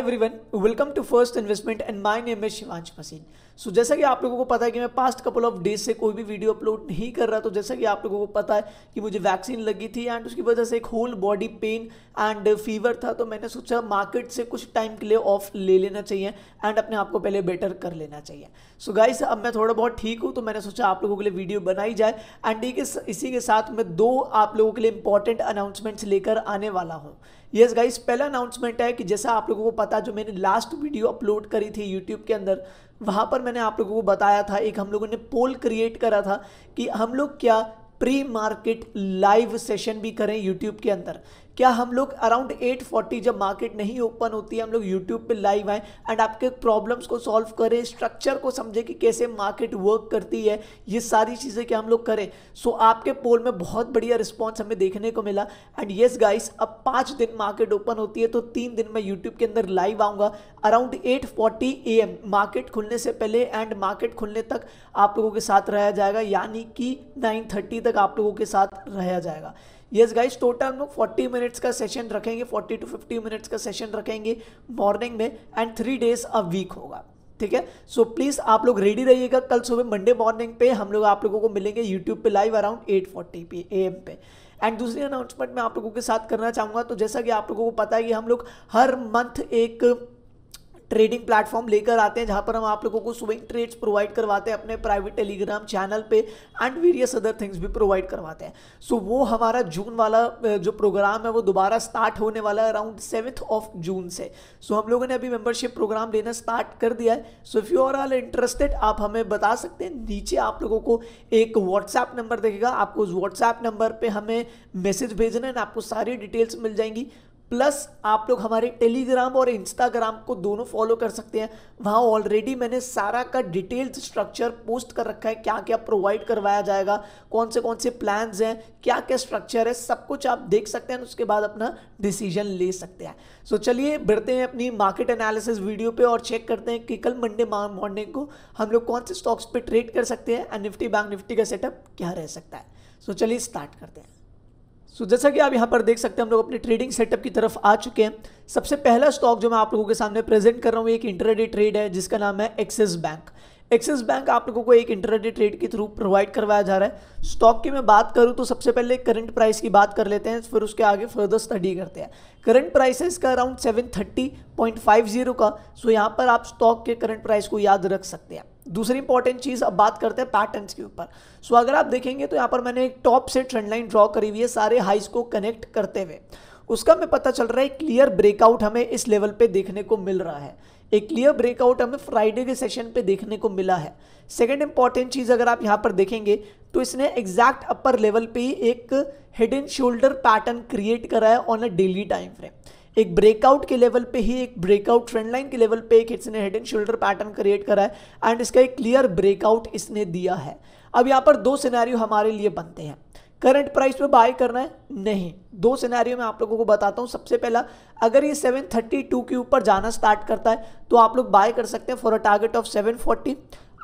Hi everyone, welcome to First Investment and my name is Shivansh Masin. So so, जैसा कि आप लोगों को पता है कि मैं पास्ट कपल ऑफ डेज से कोई भी वीडियो अपलोड नहीं कर रहा तो जैसा कि आप लोगों को पता है कि मुझे वैक्सीन लगी थी एंड उसकी वजह से एक whole body pain and fever था तो मैंने सोचा मार्केट से कुछ टाइम के लिए ऑफ ले लेना चाहिए एंड अपने आप को पहले बेटर कर लेना चाहिए सो so, गाइस अब मैं थोड़ा बहुत ठीक हूँ तो मैंने सोचा आप लोगों के लिए वीडियो बनाई जाए एंड इसी के साथ मैं दो आप लोगों के लिए इंपॉर्टेंट अनाउंसमेंट्स लेकर आने वाला हूँ येस yes गाइस पहला अनाउंसमेंट है कि जैसा आप लोगों को पता जो मैंने लास्ट वीडियो अपलोड करी थी यूट्यूब के अंदर वहाँ पर मैंने आप लोगों को बताया था एक हम लोगों ने पोल क्रिएट करा था कि हम लोग क्या प्री मार्केट लाइव सेशन भी करें यूट्यूब के अंदर क्या हम लोग अराउंड 840 जब मार्केट नहीं ओपन होती है हम लोग यूट्यूब पे लाइव आए एंड आपके प्रॉब्लम्स को सॉल्व करें स्ट्रक्चर को समझें कि कैसे मार्केट वर्क करती है ये सारी चीज़ें क्या हम लोग करें सो so, आपके पोल में बहुत बढ़िया रिस्पॉन्स हमें देखने को मिला एंड येस गाइस अब पाँच दिन मार्केट ओपन होती है तो तीन दिन मैं यूट्यूब के अंदर लाइव आऊँगा around eight forty A M market खुलने से पहले एंड मार्केट खुलने तक आप लोगों के साथ रहा जाएगा यानी कि नाइन थर्टी तक आप लोगों के साथ रहा जाएगा यस गाइस टोटल हम लोग फोर्टी मिनट्स का सेशन रखेंगे फोर्टी टू फिफ्टी मिनट्स का सेशन रखेंगे मॉर्निंग में and three days a week होगा ठीक है सो प्लीज़ आप लोग रेडी रहिएगा कल सुबह मंडे मॉर्निंग पे हम लोग आप लोगों को मिलेंगे यूट्यूब पे live around eight forty P M पे एंड दूसरी अनाउंसमेंट मैं आप लोगों के साथ करना चाहूंगा तो जैसा कि आप लोगों को पता है कि हम लोग हर मंथ एक ट्रेडिंग प्लेटफॉर्म लेकर आते हैं जहां पर हम आप लोगों को स्विंग ट्रेड्स प्रोवाइड करवाते हैं अपने प्राइवेट टेलीग्राम चैनल पे एंड वेरियस अदर थिंग्स भी प्रोवाइड करवाते हैं सो so, वो हमारा जून वाला जो प्रोग्राम है वो दोबारा स्टार्ट होने वाला है अराउंड सेवन्थ ऑफ जून से सो so, हम लोगों ने अभी मेंबरशिप प्रोग्राम लेना स्टार्ट कर दिया है so if you are all interested आप हमें बता सकते हैं नीचे आप लोगों को एक व्हाट्सएप नंबर देखेगा आपको उस व्हाट्सएप नंबर पर हमें मैसेज भेजना है आपको सारी डिटेल्स मिल जाएंगी प्लस आप लोग हमारे टेलीग्राम और इंस्टाग्राम को दोनों फॉलो कर सकते हैं वहाँ ऑलरेडी मैंने सारा का डिटेल्ड स्ट्रक्चर पोस्ट कर रखा है क्या क्या प्रोवाइड करवाया जाएगा कौन से कौन से प्लान्स हैं क्या क्या स्ट्रक्चर है सब कुछ आप देख सकते हैं उसके बाद अपना डिसीजन ले सकते हैं सो so, चलिए बढ़ते हैं अपनी मार्केट एनालिसिस वीडियो पर और चेक करते हैं कि कल मंडे मॉर्निंग को हम लोग कौन से स्टॉक्स पर ट्रेड कर सकते हैं एंड निफ्टी बैंक निफ्टी का सेटअप क्या रह सकता है सो so, चलिए स्टार्ट करते हैं सो so, जैसा कि आप यहाँ पर देख सकते हैं हम लोग अपने ट्रेडिंग सेटअप की तरफ आ चुके हैं सबसे पहला स्टॉक जो मैं आप लोगों के सामने प्रेजेंट कर रहा हूँ एक इंटरडे ट्रेड है जिसका नाम है एक्सिस बैंक एक्सिस बैंक आप लोगों को एक इंटरडे ट्रेड के थ्रू प्रोवाइड करवाया जा रहा है स्टॉक की मैं बात करूं तो सबसे पहले करंट प्राइस की बात कर लेते हैं फिर उसके आगे फर्दर स्टडी करते हैं करंट प्राइस है इसका अराउंड सेवन का सो यहाँ पर आप स्टॉक के करंट प्राइस को याद रख सकते हैं दूसरी इंपॉर्टेंट चीज़ अब बात करते हैं पैटर्न्स के ऊपर सो अगर आप देखेंगे तो यहाँ पर मैंने एक टॉप से ट्रेंडलाइन ड्रॉ करी हुई है सारे हाइस को कनेक्ट करते हुए उसका हमें पता चल रहा है क्लियर ब्रेकआउट हमें इस लेवल पे देखने को मिल रहा है एक क्लियर ब्रेकआउट हमें फ्राइडे के सेशन पे देखने को मिला है सेकंड इंपॉर्टेंट चीज़ अगर आप यहाँ पर देखेंगे तो इसने एग्जैक्ट अपर लेवल पे ही एक head and shoulder pattern create करा है on a daily time frame एक ब्रेकआउट के लेवल पे ही एक ब्रेकआउट ट्रेंड लाइन के लेवल पे एक इसने head and shoulder pattern create करा है एंड इसका एक क्लियर ब्रेकआउट इसने दिया है अब यहाँ पर दो सिनेरियो हमारे लिए बनते हैं करंट प्राइस पे बाय करना है नहीं दो सिनेरियो में आप लोगों को बताता हूँ सबसे पहला अगर ये 732 के ऊपर जाना स्टार्ट करता है तो आप लोग बाय कर सकते हैं फॉर अ टारगेट ऑफ 740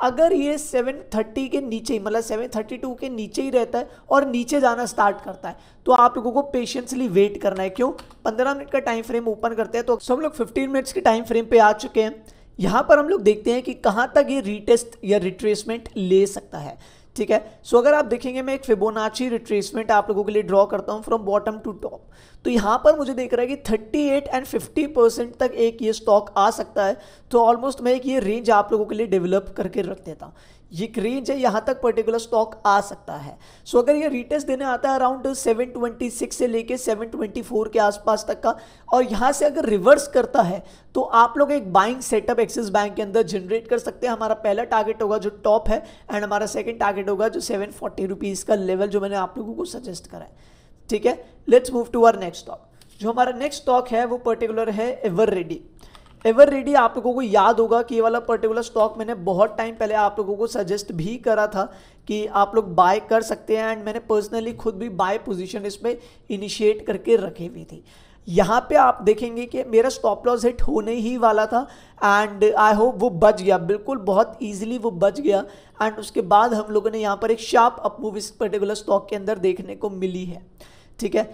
अगर ये 730 के नीचे ही मतलब 732 के नीचे ही रहता है और नीचे जाना स्टार्ट करता है तो आप लोगों को पेशेंसली वेट करना है क्यों 15 मिनट का टाइम फ्रेम ओपन करते हैं तो सब लोग 15 मिनट्स के टाइम फ्रेम पे आ चुके हैं यहाँ पर हम लोग देखते हैं कि कहाँ तक ये रिटेस्ट या रिट्रेसमेंट ले सकता है ठीक है सो so, अगर आप देखेंगे मैं एक फिबोनाची रिट्रेसमेंट आप लोगों के लिए ड्रॉ करता हूँ फ्रॉम बॉटम टू टॉप तो यहाँ पर मुझे देख रहा है कि 38 एंड 50 परसेंट तक एक ये स्टॉक आ सकता है तो ऑलमोस्ट मैं एक ये रेंज आप लोगों के लिए डेवलप करके रख देता हूँ ये रेंज है यहाँ तक पर्टिकुलर स्टॉक आ सकता है सो so, अगर ये रिटेस्ट देने आता है अराउंड 726 से लेके 724 के आसपास तक का और यहाँ से अगर रिवर्स करता है तो आप लोग एक बाइंग सेटअप एक्सिस बैंक के अंदर जनरेट कर सकते हैं हमारा पहला टारगेट होगा जो टॉप है एंड हमारा सेकेंड टारगेट होगा जो सेवन फोर्टी का लेवल जो मैंने आप लोगों को सजेस्ट करा है ठीक है let's move to our next stock जो हमारा नेक्स्ट स्टॉक है वो पर्टिकुलर है एवर रेडी एवर रेडी आप लोगों को याद होगा कि ये वाला पर्टिकुलर स्टॉक मैंने बहुत टाइम पहले आप लोगों को सजेस्ट भी करा था कि आप लोग बाय कर सकते हैं एंड मैंने पर्सनली खुद भी बाय पोजिशन इसमें इनिशिएट करके रखी हुई थी यहाँ पे आप देखेंगे कि मेरा स्टॉप लॉस हिट होने ही वाला था एंड आई होप वो बच गया बिल्कुल बहुत ईजिली वो बच गया एंड उसके बाद हम लोगों ने यहाँ पर एक शार्प अपमूव इस पर्टिकुलर स्टॉक के अंदर देखने को मिली है ठीक है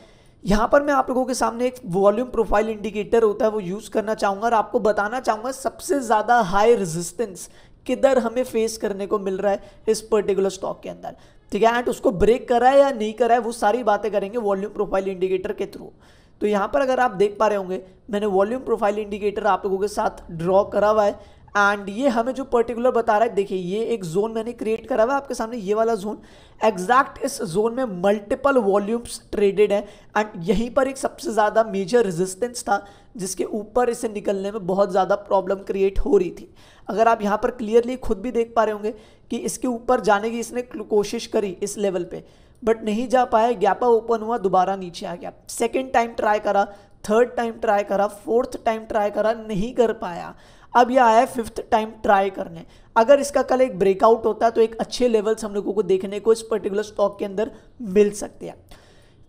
यहाँ पर मैं आप लोगों के सामने एक वॉल्यूम प्रोफाइल इंडिकेटर होता है वो यूज़ करना चाहूँगा और आपको बताना चाहूँगा सबसे ज़्यादा हाई रेजिस्टेंस किधर हमें फेस करने को मिल रहा है इस पर्टिकुलर स्टॉक के अंदर ठीक है एंड उसको ब्रेक करा है या नहीं करा है वो सारी बातें करेंगे वॉल्यूम प्रोफाइल इंडिकेटर के थ्रू तो यहाँ पर अगर आप देख पा रहे होंगे मैंने वॉल्यूम प्रोफाइल इंडिकेटर आप लोगों के साथ ड्रॉ करा हुआ है एंड ये हमें जो पर्टिकुलर बता रहा है देखिए ये एक जोन मैंने क्रिएट करा हुआ है आपके सामने ये वाला जोन एग्जैक्ट इस जोन में मल्टीपल वॉल्यूम्स ट्रेडेड है एंड यहीं पर एक सबसे ज़्यादा मेजर रेजिस्टेंस था जिसके ऊपर इसे निकलने में बहुत ज़्यादा प्रॉब्लम क्रिएट हो रही थी अगर आप यहाँ पर क्लियरली खुद भी देख पा रहे होंगे कि इसके ऊपर जाने की इसने कोशिश करी इस लेवल पर बट नहीं जा पाया गैपा ओपन हुआ दोबारा नीचे आ गया सेकेंड टाइम ट्राई करा थर्ड टाइम ट्राई करा फोर्थ टाइम ट्राई करा नहीं कर पाया अब यह आया है फिफ्थ टाइम ट्राई करने अगर इसका कल एक ब्रेकआउट होता है तो एक अच्छे लेवल्स हम लोगों को देखने को इस पर्टिकुलर स्टॉक के अंदर मिल सकते हैं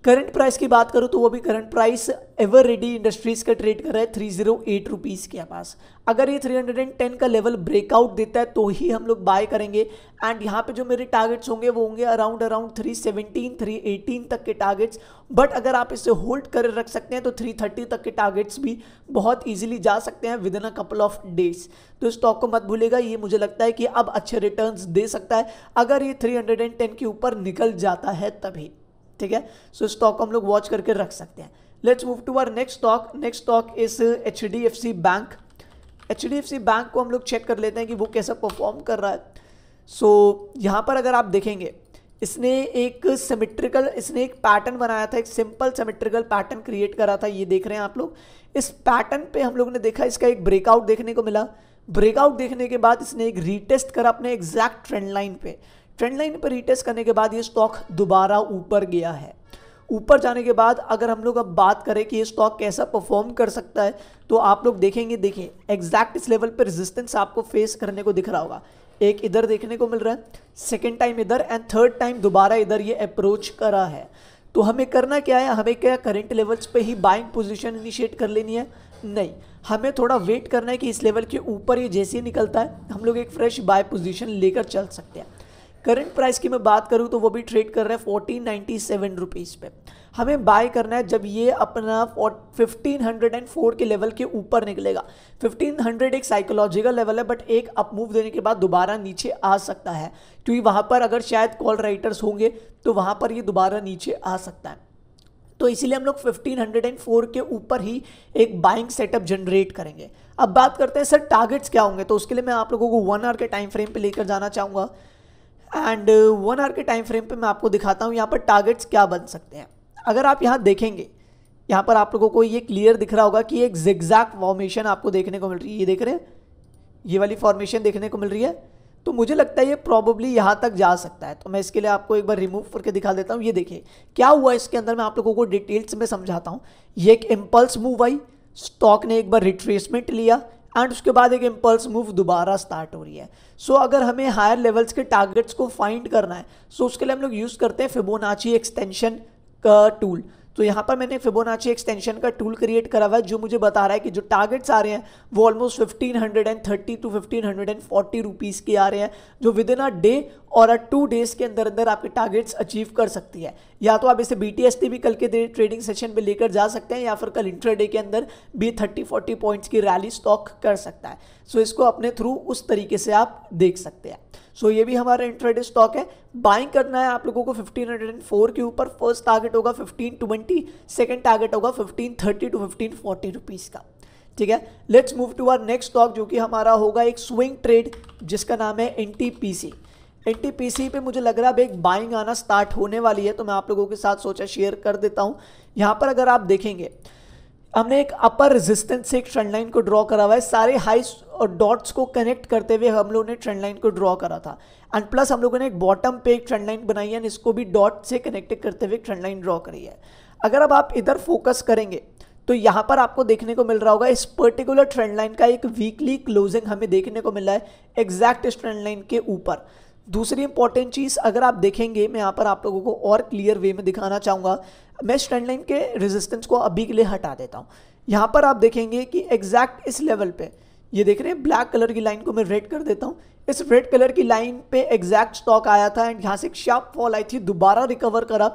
करंट प्राइस की बात करूँ तो वो भी current price Eveready industries का ट्रेड कर रहा है थ्री जीरो एट रुपीज़ के पास अगर ये थ्री हंड्रेड एंड टेन का लेवल ब्रेकआउट देता है तो ही हम लोग बाय करेंगे एंड यहाँ पे जो मेरे टारगेट्स होंगे वो होंगे around around three seventeen three eighteen तक के टारगेट्स बट अगर आप इसे होल्ड कर रख सकते हैं तो थ्री थर्टी तक के टारगेट्स भी बहुत ईजिली जा सकते हैं within a couple of days तो स्टॉक को मत भूलेगा ये मुझे लगता है कि अब अच्छे रिटर्न दे सकता है अगर ये थ्री हंड्रेड एंड टेन के ऊपर निकल जाता है तभी ठीक है सो स्टॉक को हम लोग वॉच करके रख सकते हैं let's move to our next stock next stock is H D F C bank H D F C bank को हम लोग चेक कर लेते हैं कि वो कैसा परफॉर्म कर रहा है सो so, यहाँ पर अगर आप देखेंगे इसने एक सिमेट्रिकल इसने एक पैटर्न बनाया था एक सिंपल सिमेट्रिकल पैटर्न क्रिएट करा था ये देख रहे हैं आप लोग इस पैटर्न पे हम लोग ने देखा इसका एक ब्रेकआउट देखने को मिला ब्रेकआउट देखने के बाद इसने एक रीटेस्ट करा अपने एग्जैक्ट ट्रेंड लाइन पे ट्रेंड लाइन पर रिटेस्ट करने के बाद ये स्टॉक दोबारा ऊपर गया है ऊपर जाने के बाद अगर हम लोग अब बात करें कि ये स्टॉक कैसा परफॉर्म कर सकता है तो आप लोग देखेंगे देखिए एग्जैक्ट इस लेवल पर रेजिस्टेंस आपको फेस करने को दिख रहा होगा एक इधर देखने को मिल रहा है सेकेंड टाइम इधर एंड थर्ड टाइम दोबारा इधर ये अप्रोच करा है तो हमें करना क्या है हमें क्या करेंट लेवल्स पे ही बाइंग पोजीशन इनिशिएट कर लेनी है नहीं हमें थोड़ा वेट करना है कि इस लेवल के ऊपर ये जैसे ही निकलता है हम लोग एक फ्रेश बाय पोजीशन लेकर चल सकते हैं करंट प्राइस की मैं बात करूँ तो वो भी ट्रेड कर रहा है फोर्टीन नाइन्टी सेवन रुपीज़ पे हमें बाय करना है जब ये अपना फिफ्टीन हंड्रेड एंड फोर के लेवल के ऊपर निकलेगा फिफ्टीन हंड्रेड एक साइकोलॉजिकल लेवल है बट एक अपमूव देने के बाद दोबारा नीचे आ सकता है क्योंकि वहाँ पर अगर शायद कॉल राइटर्स होंगे तो वहाँ पर ये दोबारा नीचे आ सकता है तो इसीलिए हम लोग 1504 के ऊपर ही एक बाइंग सेटअप जनरेट करेंगे अब बात करते हैं सर टारगेट्स क्या होंगे तो उसके लिए मैं आप लोगों को वन आवर के टाइम फ्रेम पे लेकर जाना चाहूँगा एंड वन आवर के टाइम फ्रेम पे मैं आपको दिखाता हूँ यहाँ पर टारगेट्स क्या बन सकते हैं अगर आप यहाँ देखेंगे यहाँ पर आप लोगों को ये क्लियर दिख रहा होगा कि एक जिग्जैक्ट फॉर्मेशन आपको देखने को मिल रही है ये देख रहे हैं ये वाली फॉर्मेशन देखने को मिल रही है तो मुझे लगता है ये प्रॉबेबली यहाँ तक जा सकता है तो मैं इसके लिए आपको एक बार रिमूव करके दिखा देता हूँ ये देखिए क्या हुआ इसके अंदर मैं आप लोगों को डिटेल्स में समझाता हूँ ये एक इम्पल्स मूव आई स्टॉक ने एक बार रिट्रेसमेंट लिया एंड उसके बाद एक इम्पल्स मूव दोबारा स्टार्ट हो रही है सो so, अगर हमें हायर लेवल्स के टारगेट्स को फाइंड करना है सो so उसके लिए हम लोग यूज़ करते हैं फिबोनाची एक्सटेंशन का टूल तो यहाँ पर मैंने फिबोनाची एक्सटेंशन का टूल क्रिएट करा हुआ है जो मुझे बता रहा है कि जो टारगेट्स आ रहे हैं वो almost fifteen hundred and thirty to fifteen hundred and forty rupees के आ रहे हैं जो विद इन अ डे और अ टू डेज़ के अंदर अंदर आपके टारगेट्स अचीव कर सकती है या तो आप इसे बी टी भी कल के ट्रेडिंग सेशन में लेकर जा सकते हैं या फिर कल डे के अंदर भी थर्टी फोर्टी पॉइंट्स की रैली स्टॉक कर सकता है सो so इसको अपने थ्रू उस तरीके से आप देख सकते हैं सो so, ये भी हमारा इंट्राडे स्टॉक है बाइंग करना है आप लोगों को 1504 के ऊपर फर्स्ट टारगेट होगा 1520 सेकेंड टारगेट होगा 1530 टू 1540 रुपीस का ठीक है let's move to our next stock जो कि हमारा होगा एक स्विंग ट्रेड जिसका नाम है एन एन पे मुझे लग रहा है एक बाइंग आना स्टार्ट होने वाली है तो मैं आप लोगों के साथ सोचा शेयर कर देता हूँ यहाँ पर अगर आप देखेंगे हमने एक अपर रेजिस्टेंस से एक ट्रेंड लाइन को ड्रॉ करा हुआ है सारे हाई डॉट्स को कनेक्ट करते हुए हम लोगों ने ट्रेंड लाइन को ड्रॉ करा था एंड प्लस हम लोगों ने एक बॉटम पे एक ट्रेंड लाइन बनाई है एंड इसको भी डॉट से कनेक्टेड करते हुए ट्रेंड लाइन ड्रॉ करी है अगर अब आप इधर फोकस करेंगे तो यहाँ पर आपको देखने को मिल रहा होगा इस पर्टिकुलर ट्रेंड लाइन का एक वीकली क्लोजिंग हमें देखने को मिल रहा है एग्जैक्ट इस ट्रेंड लाइन के ऊपर दूसरी इंपॉर्टेंट चीज़ अगर आप देखेंगे मैं यहाँ पर आप लोगों को और क्लियर वे में दिखाना चाहूंगा मैं इस ट्रेंड लाइन के रेजिस्टेंस को अभी के लिए हटा देता हूँ यहाँ पर आप देखेंगे कि एग्जैक्ट इस लेवल पर ये देख रहे हैं ब्लैक कलर की लाइन को मैं रेड कर देता हूँ इस रेड कलर की लाइन पे एग्जैक्ट स्टॉक आया था एंड यहाँ से एक शार्प फॉल आई थी दोबारा रिकवर करा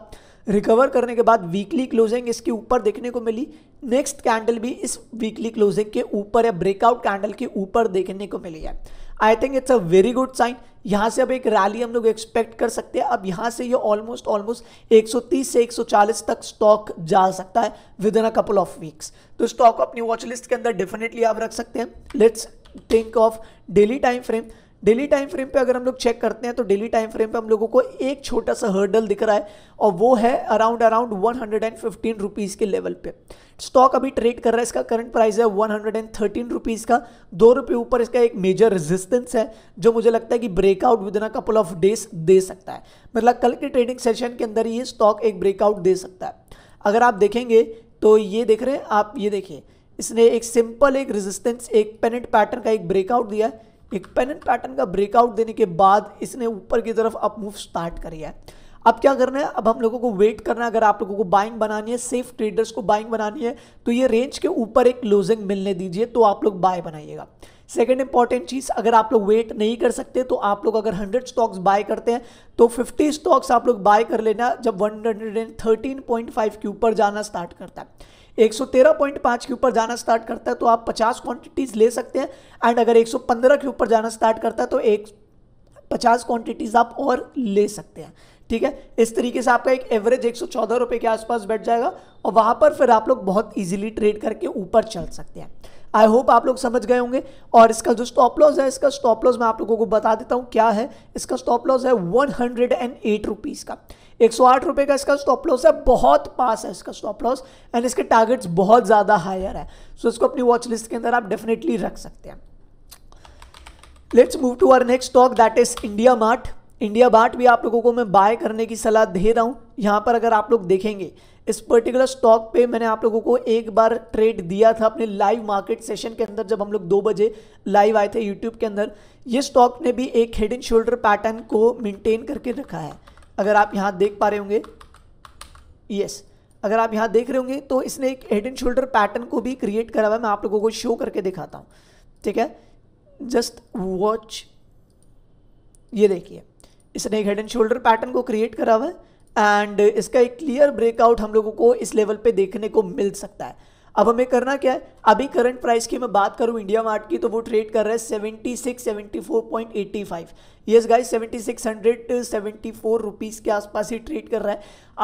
रिकवर करने के बाद वीकली क्लोजिंग इसके ऊपर देखने को मिली नेक्स्ट कैंडल भी इस वीकली क्लोजिंग के ऊपर या ब्रेकआउट कैंडल के ऊपर देखने को मिली है I think it's a very good sign यहाँ से अब एक रैली हम लोग एक्सपेक्ट कर सकते हैं अब यहाँ से ये ऑलमोस्ट ऑलमोस्ट 130 से 140 तक स्टॉक जा सकता है within a couple of weeks तो स्टॉक अपनी वॉच लिस्ट के अंदर डेफिनेटली आप रख सकते हैं let's think of daily time frame daily time frame पे अगर हम लोग चेक करते हैं तो डेली टाइम फ्रेम पे हम लोगों को एक छोटा सा हर्डल दिख रहा है और वो है around around one hundred and fifteen rupees के लेवल पे स्टॉक अभी ट्रेड कर रहा है इसका करंट प्राइस है one hundred and thirteen rupees का दो रुपये ऊपर इसका एक मेजर रेजिस्टेंस है जो मुझे लगता है कि breakout within a couple of days दे सकता है मतलब कल के ट्रेडिंग सेशन के अंदर ये स्टॉक एक ब्रेकआउट दे सकता है अगर आप देखेंगे तो ये देख रहे हैं आप ये देखिए इसने एक सिंपल एक रेजिस्टेंस एक पेनेट पैटर्न का एक ब्रेकआउट दिया है एक पेन एंड पैटर्न का ब्रेकआउट देने के बाद इसने ऊपर की तरफ अप मूव स्टार्ट करी है अब क्या करना है अब हम लोगों को वेट करना है अगर आप लोगों को बाइंग बनानी है सेफ ट्रेडर्स को बाइंग बनानी है तो ये रेंज के ऊपर एक क्लोजिंग मिलने दीजिए तो आप लोग बाय बनाइएगा सेकेंड इंपॉर्टेंट चीज़ अगर आप लोग वेट नहीं कर सकते तो आप लोग अगर 100 स्टॉक्स बाय करते हैं तो 50 स्टॉक्स आप लोग बाय कर लेना जब 113.5 के ऊपर जाना स्टार्ट करता है 113.5 के ऊपर जाना स्टार्ट करता है तो आप 50 क्वांटिटीज़ ले सकते हैं एंड अगर 115 के ऊपर जाना स्टार्ट करता है तो एक पचास क्वांटिटीज़ आप और ले सकते हैं ठीक है इस तरीके से आपका एक एवरेज एक सौ के आसपास बैठ जाएगा और वहाँ पर फिर आप लोग बहुत ईजिली ट्रेड करके ऊपर चल सकते हैं आई होप आप लोग समझ गए होंगे और इसका जो स्टॉप लॉस है इसका स्टॉप लॉस मैं आप लोगों को बता देता हूँ क्या है इसका स्टॉप लॉस है one hundred and eight rupees का एक सौ आठ रुपये का इसका स्टॉप लॉस है बहुत पास है इसका स्टॉप लॉस एंड इसके टारगेट्स बहुत ज़्यादा हायर है सो so, इसको अपनी वॉच लिस्ट के अंदर आप डेफिनेटली रख सकते हैं let's move to our next stock that is IndiaMART IndiaMART भी आप लोगों को मैं बाय करने की सलाह दे रहा हूँ यहाँ पर अगर आप लोग देखेंगे इस पर्टिकुलर स्टॉक पे मैंने आप लोगों को एक बार ट्रेड दिया था अपने लाइव मार्केट सेशन के अंदर जब हम लोग दो बजे लाइव आए थे यूट्यूब के अंदर ये स्टॉक ने भी एक हेड एंड शोल्डर पैटर्न को मेंटेन करके रखा है अगर आप यहाँ देख पा रहे होंगे यस अगर आप यहाँ देख रहे होंगे तो इसने एक हेड एंड शोल्डर पैटर्न को भी क्रिएट करा हुआ है मैं आप लोगों को शो करके दिखाता हूँ ठीक है जस्ट वॉच ये देखिए इसने एक हेड एंड शोल्डर पैटर्न को क्रिएट करा हुआ है एंड इसका एक क्लियर ब्रेकआउट हम लोगों को इस लेवल पे देखने को मिल सकता है अब हमें करना क्या है अभी करंट प्राइस की मैं बात करूं इंडिया मार्ट की तो वो ट्रेड कर रहा है seventy six seventy four point eighty five yes guys seventy six hundred seventy four rupees के आसपास ही ट्रेड कर रहा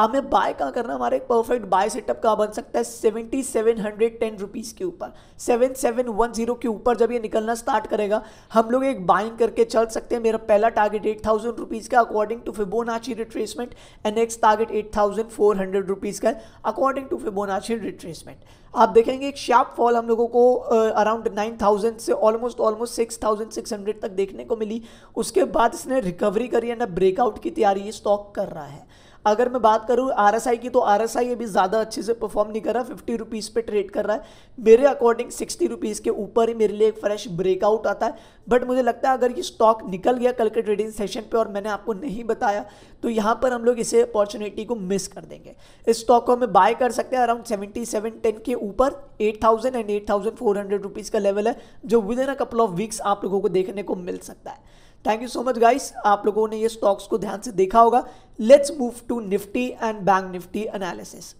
है मैं बाय कहाँ करना हमारा एक परफेक्ट बाय सेटअप कहाँ बन सकता है seventy seven hundred ten rupees के ऊपर सेवन सेवन वन जीरो के ऊपर जब ये निकलना स्टार्ट करेगा हम लोग एक बाइंग करके चल सकते हैं मेरा पहला टारगेट एट थाउजेंड रुपीज़ का according to Fibonacci retracement and next target eight thousand four hundred rupees का अकॉर्डिंग टू फिबोनाची रिट्रेसमेंट आप देखेंगे एक शार्प फॉल ओवरऑल हम लोगों को अराउंड नाइन थाउजेंड से almost almost six thousand six hundred तक देखने को मिली उसके बाद इसने रिकवरी करी एंड ब्रेकआउट की तैयारी स्टॉक कर रहा है अगर मैं बात करूँ आर की तो आर अभी ज़्यादा अच्छे से परफॉर्म नहीं कर रहा फिफ्टी रुपीज़ पे ट्रेड कर रहा है मेरे अकॉर्डिंग सिक्सटी रुपीज़ के ऊपर ही मेरे लिए एक फ्रेश ब्रेकआउट आता है बट मुझे लगता है अगर ये स्टॉक निकल गया कल के ट्रेडिंग सेशन पे और मैंने आपको नहीं बताया तो यहाँ पर हम लोग इसे अपॉर्चुनिटी को मिस कर देंगे इस स्टॉक को हमें बाय कर सकते हैं अराउंड सेवेंटी सेवन टेन के ऊपर eight thousand and eight thousand four hundred rupees का लेवल है जो within a couple of weeks आप लोगों को देखने को मिल सकता है thank you so much guys आप लोगों ने ये स्टॉक्स को ध्यान से देखा होगा Let's move to Nifty and Bank Nifty analysis.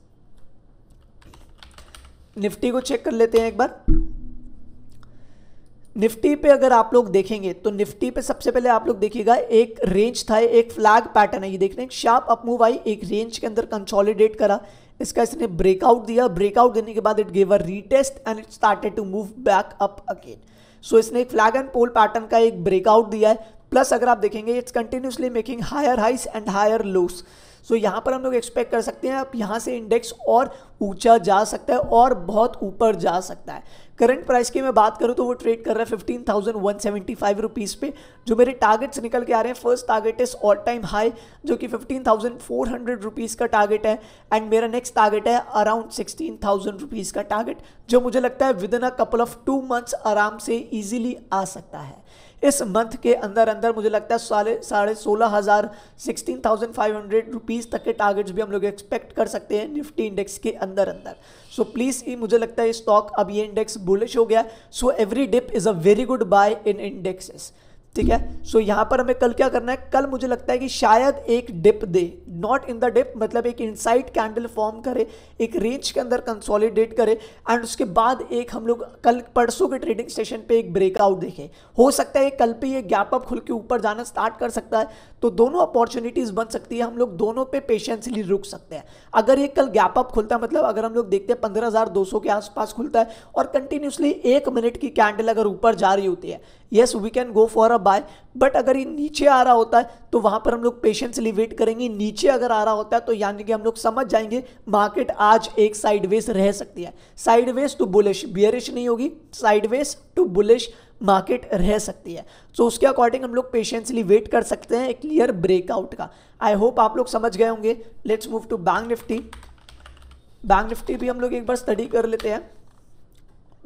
Nifty को चेक कर लेते हैं एक बार निफ्टी पे अगर आप लोग देखेंगे तो निफ्टी पे सबसे पहले आप लोग देखिएगा एक रेंज था एक फ्लैग पैटर्न है ये देख रहे हैं शार्प अपमूव आई एक रेंज के अंदर कंसोलिडेट करा इसका इसने ब्रेकआउट दिया ब्रेकआउट देने के बाद it gave a retest and it started to move back up again so इसने एक फ्लैग एंड पोल पैटर्न का एक ब्रेकआउट दिया है प्लस अगर आप देखेंगे it's continuously making higher highs and higher lows so यहाँ पर हम लोग एक्सपेक्ट कर सकते हैं आप यहाँ से इंडेक्स और ऊंचा जा सकता है और बहुत ऊपर जा सकता है करंट प्राइस की मैं बात करूँ तो वो ट्रेड कर रहा है fifteen thousand one seventy five rupees पे जो मेरे टारगेट्स निकल के आ रहे हैं first target is all time high जो कि fifteen thousand four hundred rupees का टारगेट है एंड मेरा नेक्स्ट टारगेट है अराउंड सिक्सटीन थाउजेंड रुपीज़ का टारगेट जो मुझे लगता है within a couple of two months आराम से ईजिली आ सकता है इस मंथ के अंदर अंदर मुझे लगता है साढ़े साढ़े सोलह हज़ार sixteen thousand five hundred rupees तक के टारगेट्स भी हम लोग एक्सपेक्ट कर सकते हैं निफ्टी इंडेक्स के अंदर अंदर सो so, प्लीज़ मुझे लगता है स्टॉक अब ये इंडेक्स बुलिश हो गया so every dip is a very good buy in indexes ठीक है सो so, यहां पर हमें कल क्या करना है कल मुझे लगता है कि शायद एक डिप दे नॉट इन द डिप मतलब एक इनसाइड कैंडल फॉर्म करे एक रेंज के अंदर कंसोलिडेट करे एंड उसके बाद एक हम लोग कल परसों के ट्रेडिंग सेशन पे एक ब्रेकआउट देखें हो सकता है कल पे ये गैप अप खुल के ऊपर जाना स्टार्ट कर सकता है तो दोनों अपॉर्चुनिटीज़ बन सकती है हम लोग दोनों पे पेशेंसली रुक सकते हैं अगर ये कल गैप अप खुलता है मतलब अगर हम लोग देखते हैं पंद्रह के आसपास खुलता है और कंटिन्यूसली एक मिनट की कैंडल अगर ऊपर जा रही होती है yes we can go for a buy but अगर ये नीचे आ रहा होता है तो वहां पर हम लोग पेशेंसली वेट करेंगे नीचे अगर आ रहा होता है तो यानी कि हम लोग समझ जाएंगे मार्केट आज एक साइडवेज रह सकती है साइडवेज टू बुलिश बियरिश नहीं होगी साइडवेज टू बुलिश मार्केट रह सकती है सो so, उसके अकॉर्डिंग हम लोग पेशेंसली वेट कर सकते हैं एक क्लियर ब्रेकआउट का आई होप आप लोग समझ गए होंगे let's move to bank Nifty bank Nifty भी हम लोग एक बार स्टडी कर लेते हैं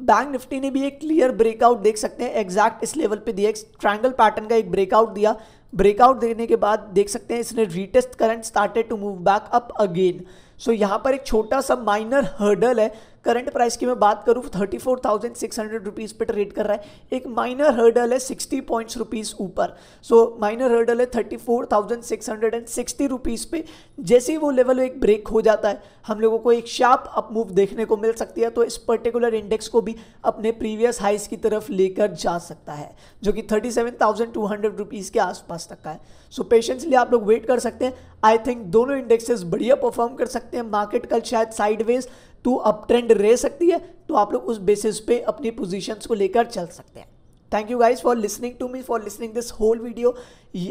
बैंक निफ्टी ने भी एक क्लियर ब्रेकआउट देख सकते हैं एग्जैक्ट इस लेवल पे दिया एक ट्रायंगल पैटर्न का एक ब्रेकआउट दिया ब्रेकआउट देने के बाद देख सकते हैं इसने retest current started to move back up again so यहाँ पर एक छोटा सा माइनर हर्डल है करंट प्राइस की मैं बात करूँ thirty four thousand six hundred rupees पर ट्रेड कर रहा है एक माइनर हर्डल है सिक्सटी पॉइंट्स रुपीज़ ऊपर सो माइनर हर्डल है thirty four thousand six hundred and sixty rupees पे जैसे ही वो लेवल एक ब्रेक हो जाता है हम लोगों को एक शार्प अप मूव देखने को मिल सकती है तो इस पर्टिकुलर इंडेक्स को भी अपने प्रीवियस हाइस की तरफ लेकर जा सकता है जो कि thirty seven thousand two hundred rupees के आसपास तक का है सो so, पेशेंसली आप लोग वेट कर सकते हैं आई थिंक दोनों इंडेक्सेस बढ़िया परफॉर्म कर सकते हैं मार्केट कल शायद साइडवेज टू अप ट्रेंड रह सकती है तो आप लोग उस बेसिस पे अपनी पोजीशंस को लेकर चल सकते हैं thank you guys for listening to me for listening this whole video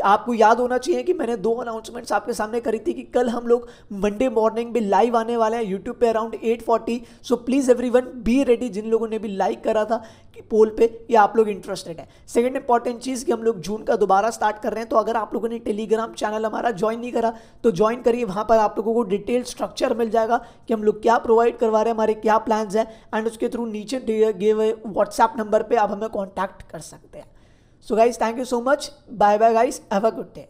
आपको याद होना चाहिए कि मैंने दो अनाउंसमेंट्स आपके सामने करी थी कि कल हम लोग मंडे मॉर्निंग भी लाइव आने वाले हैं यूट्यूब पे around 8:40 so please everyone be ready जिन लोगों ने भी लाइक करा था कि पोल पे ये आप लोग इंटरेस्टेड है सेकेंड इंपॉर्टेंट चीज़ कि हम लोग जून का दोबारा स्टार्ट कर रहे हैं तो अगर आप लोगों ने टेलीग्राम चैनल हमारा ज्वाइन नहीं करा तो ज्वाइन करिए वहाँ पर आप लोगों को डिटेल स्ट्रक्चर मिल जाएगा कि हम लोग क्या प्रोवाइड करवा रहे हैं हमारे क्या प्लान्स हैं एंड उसके थ्रू नीचे दिए गए व्हाट्सएप नंबर पर आप हमें कॉन्टैक्ट कर सकते हैं So guys, thank you so much. Bye bye guys. Have a good day.